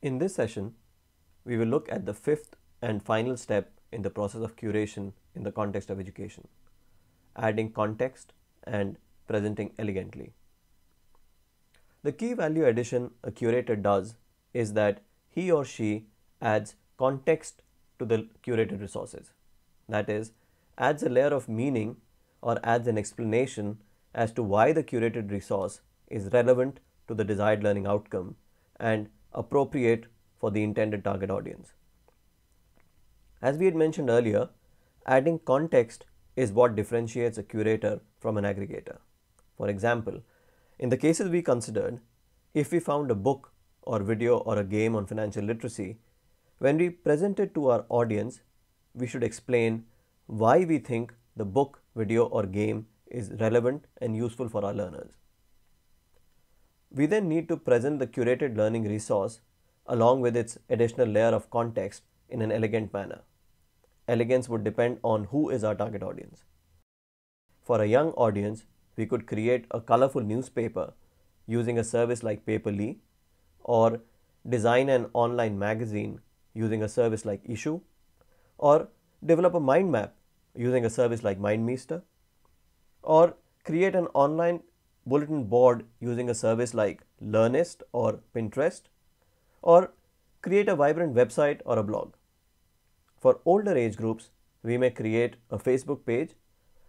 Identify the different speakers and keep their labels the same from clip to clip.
Speaker 1: In this session, we will look at the fifth and final step in the process of curation in the context of education, adding context and presenting elegantly. The key value addition a curator does is that he or she adds context to the curated resources. That is, adds a layer of meaning or adds an explanation as to why the curated resource is relevant to the desired learning outcome and appropriate for the intended target audience. As we had mentioned earlier, adding context is what differentiates a curator from an aggregator. For example, in the cases we considered, if we found a book or video or a game on financial literacy, when we present it to our audience, we should explain why we think the book, video, or game is relevant and useful for our learners. We then need to present the curated learning resource along with its additional layer of context in an elegant manner. Elegance would depend on who is our target audience. For a young audience, we could create a colorful newspaper using a service like Paperly or design an online magazine using a service like Issue or develop a mind map using a service like MindMeester or create an online bulletin board using a service like Learnist or Pinterest, or create a vibrant website or a blog. For older age groups, we may create a Facebook page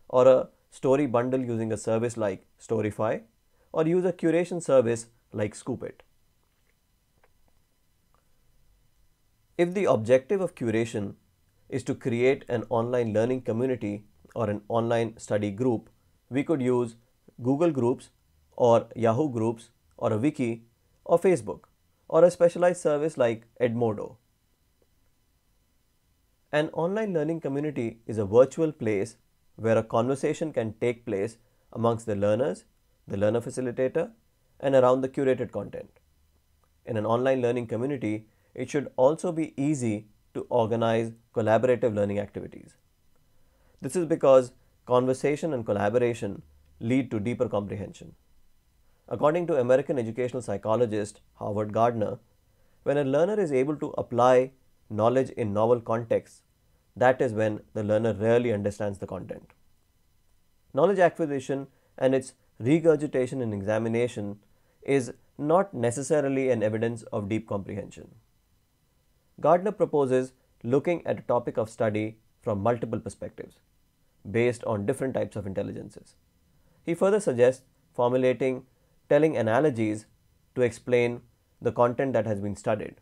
Speaker 1: or a story bundle using a service like Storify or use a curation service like Scoopit. If the objective of curation is to create an online learning community or an online study group, we could use Google Groups or Yahoo Groups or a wiki or Facebook or a specialized service like Edmodo. An online learning community is a virtual place where a conversation can take place amongst the learners, the learner facilitator, and around the curated content. In an online learning community, it should also be easy to organize collaborative learning activities. This is because conversation and collaboration lead to deeper comprehension. According to American educational psychologist Howard Gardner, when a learner is able to apply knowledge in novel contexts, that is when the learner really understands the content. Knowledge acquisition and its regurgitation in examination is not necessarily an evidence of deep comprehension. Gardner proposes looking at a topic of study from multiple perspectives based on different types of intelligences. He further suggests formulating telling analogies to explain the content that has been studied.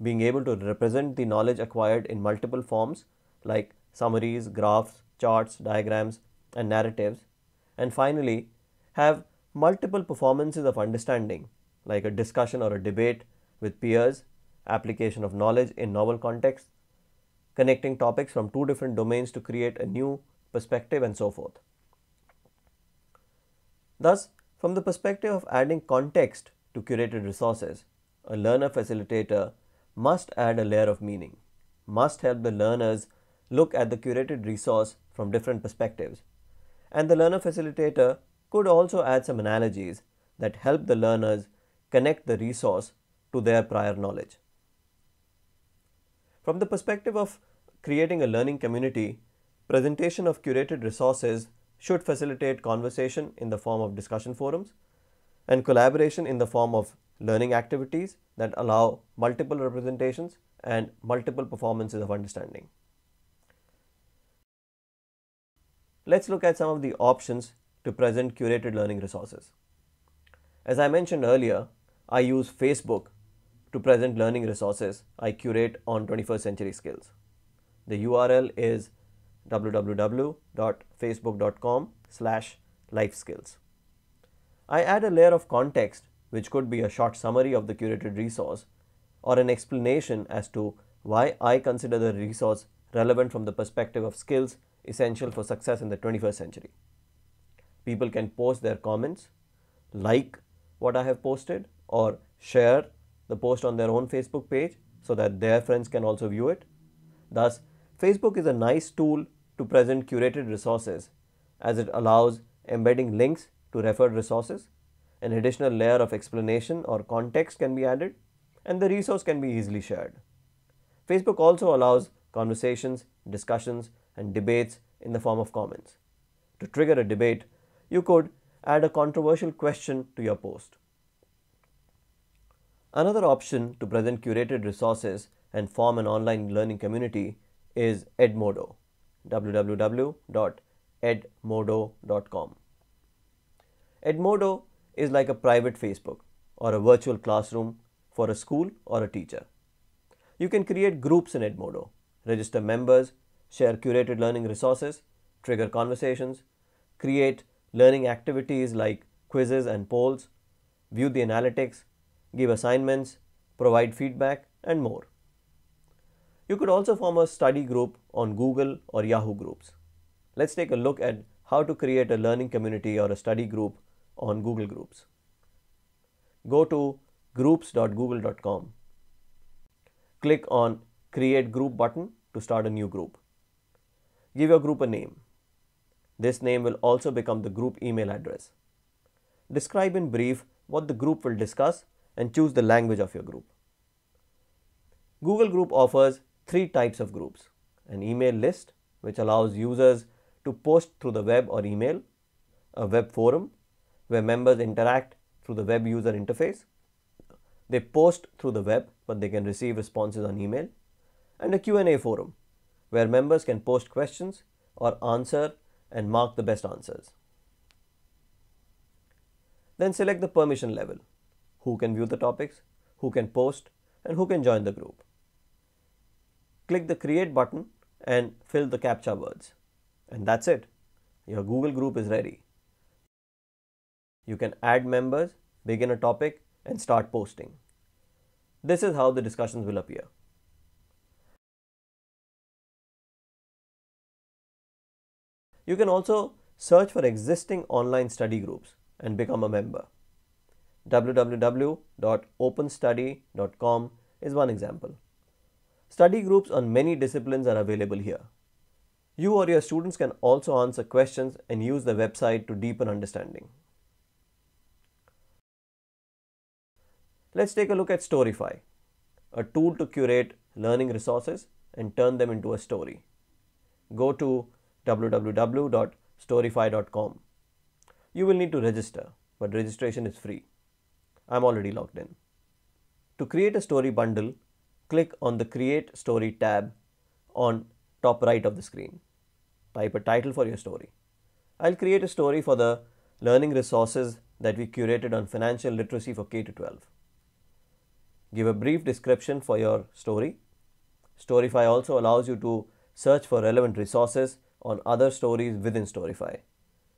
Speaker 1: Being able to represent the knowledge acquired in multiple forms like summaries, graphs, charts, diagrams, and narratives. And finally, have multiple performances of understanding like a discussion or a debate with peers, application of knowledge in novel contexts, connecting topics from two different domains to create a new perspective, and so forth. Thus, from the perspective of adding context to curated resources, a learner facilitator must add a layer of meaning, must help the learners look at the curated resource from different perspectives. And the learner facilitator could also add some analogies that help the learners connect the resource to their prior knowledge. From the perspective of creating a learning community, presentation of curated resources should facilitate conversation in the form of discussion forums and collaboration in the form of learning activities that allow multiple representations and multiple performances of understanding. Let's look at some of the options to present curated learning resources. As I mentioned earlier, I use Facebook to present learning resources I curate on 21st century skills. The URL is www.facebook.com slash lifeskills. I add a layer of context, which could be a short summary of the curated resource or an explanation as to why I consider the resource relevant from the perspective of skills essential for success in the 21st century. People can post their comments, like what I have posted, or share the post on their own Facebook page so that their friends can also view it. Thus, Facebook is a nice tool to present curated resources as it allows embedding links to referred resources. An additional layer of explanation or context can be added and the resource can be easily shared. Facebook also allows conversations, discussions and debates in the form of comments. To trigger a debate, you could add a controversial question to your post. Another option to present curated resources and form an online learning community is Edmodo, www.edmodo.com. Edmodo is like a private Facebook or a virtual classroom for a school or a teacher. You can create groups in Edmodo, register members, share curated learning resources, trigger conversations, create learning activities like quizzes and polls, view the analytics, give assignments, provide feedback, and more. You could also form a study group on Google or Yahoo groups. Let's take a look at how to create a learning community or a study group on Google Groups. Go to groups.google.com. Click on Create Group button to start a new group. Give your group a name. This name will also become the group email address. Describe in brief what the group will discuss and choose the language of your group. Google Group offers three types of groups an email list which allows users to post through the web or email, a web forum where members interact through the web user interface. They post through the web but they can receive responses on email and a Q&A forum where members can post questions or answer and mark the best answers. Then select the permission level, who can view the topics, who can post and who can join the group click the create button and fill the captcha words. And that's it. Your Google group is ready. You can add members, begin a topic and start posting. This is how the discussions will appear. You can also search for existing online study groups and become a member. www.openstudy.com is one example. Study groups on many disciplines are available here. You or your students can also answer questions and use the website to deepen understanding. Let's take a look at Storyfy, a tool to curate learning resources and turn them into a story. Go to www.storyfy.com. You will need to register, but registration is free. I'm already logged in. To create a story bundle, click on the create story tab on top right of the screen. Type a title for your story. I'll create a story for the learning resources that we curated on financial literacy for K 12. Give a brief description for your story. Storify also allows you to search for relevant resources on other stories within Storify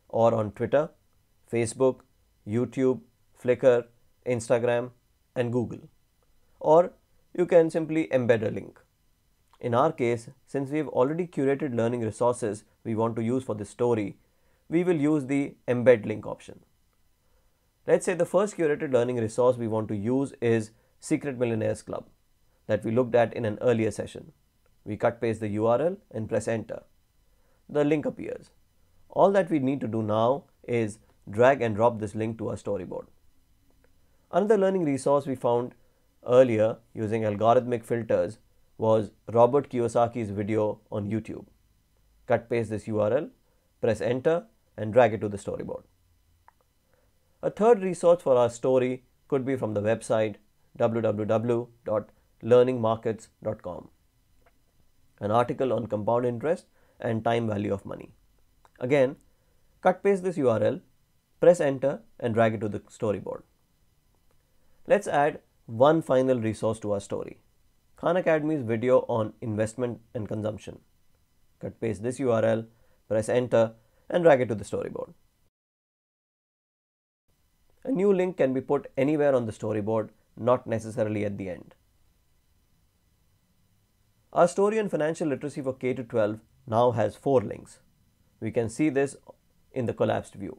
Speaker 1: or on Twitter, Facebook, YouTube, Flickr, Instagram, and Google, or you can simply embed a link. In our case, since we have already curated learning resources we want to use for this story, we will use the embed link option. Let's say the first curated learning resource we want to use is Secret Millionaires Club that we looked at in an earlier session. We cut paste the URL and press enter. The link appears. All that we need to do now is drag and drop this link to our storyboard. Another learning resource we found earlier using algorithmic filters was Robert Kiyosaki's video on YouTube. Cut paste this URL, press enter and drag it to the storyboard. A third resource for our story could be from the website www.learningmarkets.com, an article on compound interest and time value of money. Again, cut paste this URL, press enter and drag it to the storyboard. Let's add one final resource to our story Khan Academy's video on investment and consumption. Cut paste this URL, press enter, and drag it to the storyboard. A new link can be put anywhere on the storyboard, not necessarily at the end. Our story on financial literacy for K 12 now has four links. We can see this in the collapsed view.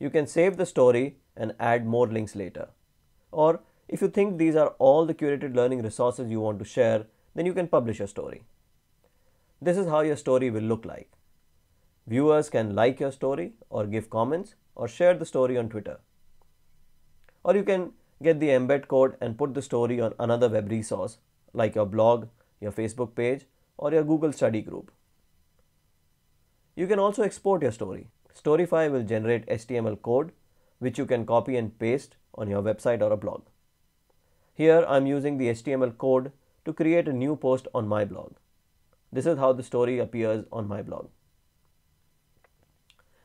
Speaker 1: You can save the story and add more links later, or if you think these are all the curated learning resources you want to share, then you can publish your story. This is how your story will look like. Viewers can like your story or give comments or share the story on Twitter. Or you can get the embed code and put the story on another web resource like your blog, your Facebook page, or your Google study group. You can also export your story. Storify will generate HTML code which you can copy and paste on your website or a blog. Here I'm using the HTML code to create a new post on my blog. This is how the story appears on my blog.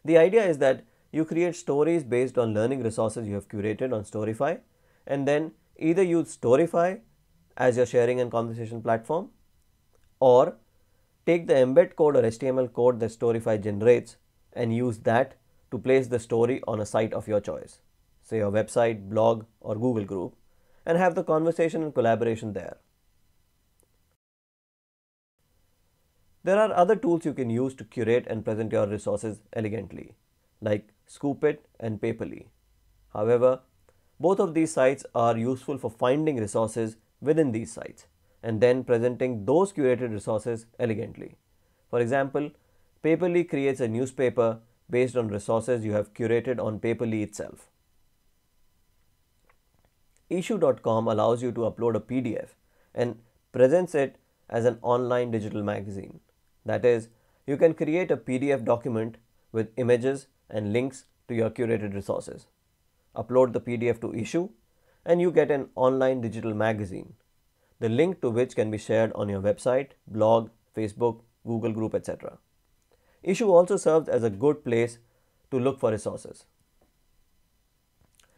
Speaker 1: The idea is that you create stories based on learning resources you have curated on Storify and then either use Storify as your sharing and conversation platform or take the embed code or HTML code that Storify generates and use that to place the story on a site of your choice, say your website, blog or Google group and have the conversation and collaboration there. There are other tools you can use to curate and present your resources elegantly, like Scoopit and Paperly. However, both of these sites are useful for finding resources within these sites and then presenting those curated resources elegantly. For example, Paperly creates a newspaper based on resources you have curated on Paperly itself. Issue.com allows you to upload a PDF and presents it as an online digital magazine. That is, you can create a PDF document with images and links to your curated resources. Upload the PDF to Issue and you get an online digital magazine, the link to which can be shared on your website, blog, Facebook, Google group, etc. Issue also serves as a good place to look for resources.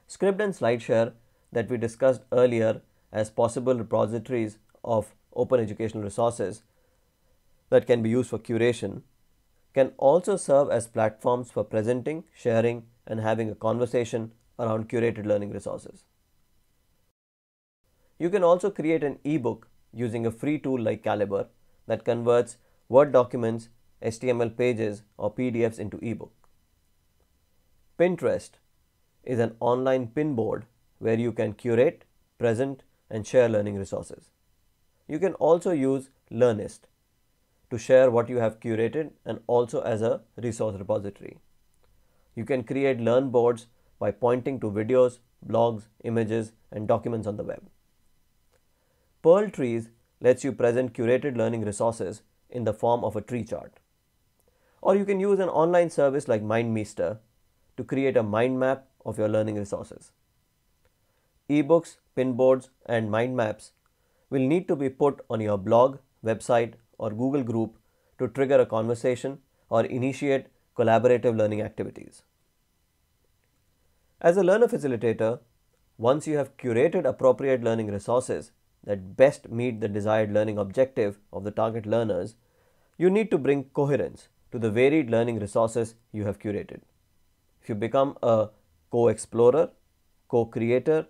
Speaker 1: Scribd and SlideShare that we discussed earlier as possible repositories of open educational resources that can be used for curation can also serve as platforms for presenting, sharing, and having a conversation around curated learning resources. You can also create an ebook using a free tool like Caliber that converts Word documents, HTML pages, or PDFs into ebook. Pinterest is an online pinboard where you can curate, present and share learning resources. You can also use Learnist to share what you have curated and also as a resource repository. You can create learn boards by pointing to videos, blogs, images and documents on the web. Pearl Trees lets you present curated learning resources in the form of a tree chart. Or you can use an online service like MindMeester to create a mind map of your learning resources ebooks, pinboards, and mind maps will need to be put on your blog, website, or Google group to trigger a conversation or initiate collaborative learning activities. As a learner facilitator, once you have curated appropriate learning resources that best meet the desired learning objective of the target learners, you need to bring coherence to the varied learning resources you have curated. If you become a co-explorer, co-creator,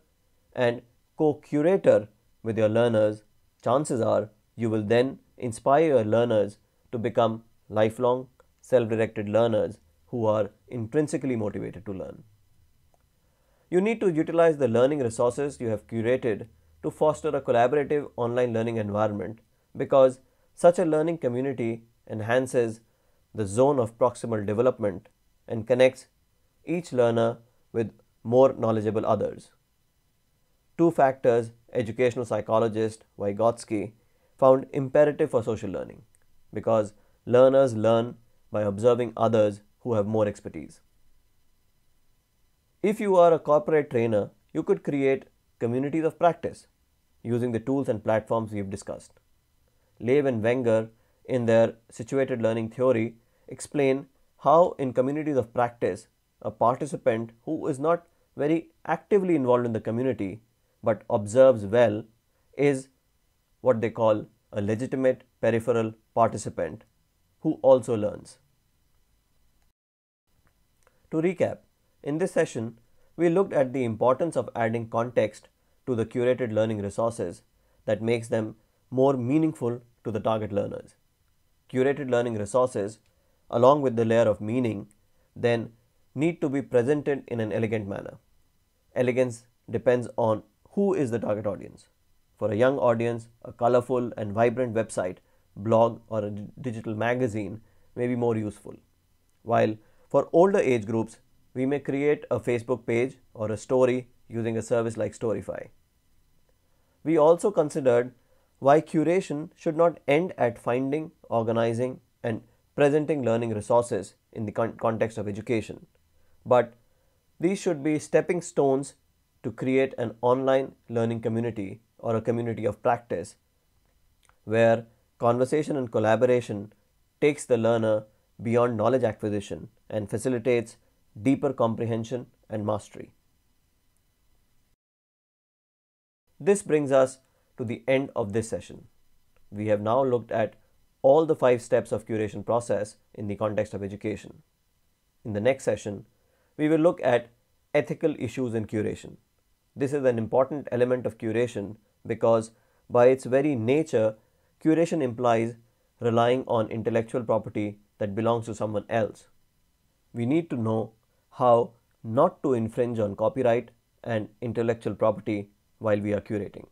Speaker 1: and co-curator with your learners, chances are you will then inspire your learners to become lifelong self-directed learners who are intrinsically motivated to learn. You need to utilize the learning resources you have curated to foster a collaborative online learning environment because such a learning community enhances the zone of proximal development and connects each learner with more knowledgeable others two factors educational psychologist Vygotsky found imperative for social learning because learners learn by observing others who have more expertise. If you are a corporate trainer, you could create communities of practice using the tools and platforms we've discussed. Leav and Wenger, in their situated learning theory, explain how in communities of practice, a participant who is not very actively involved in the community but observes well is what they call a legitimate peripheral participant who also learns. To recap, in this session, we looked at the importance of adding context to the curated learning resources that makes them more meaningful to the target learners. Curated learning resources, along with the layer of meaning, then need to be presented in an elegant manner. Elegance depends on who is the target audience. For a young audience, a colorful and vibrant website, blog, or a digital magazine may be more useful. While for older age groups, we may create a Facebook page or a story using a service like Storify. We also considered why curation should not end at finding, organizing, and presenting learning resources in the con- context of education, but these should be stepping stones to create an online learning community or a community of practice where conversation and collaboration takes the learner beyond knowledge acquisition and facilitates deeper comprehension and mastery. This brings us to the end of this session. We have now looked at all the five steps of curation process in the context of education. In the next session, we will look at ethical issues in curation. This is an important element of curation because by its very nature, curation implies relying on intellectual property that belongs to someone else. We need to know how not to infringe on copyright and intellectual property while we are curating.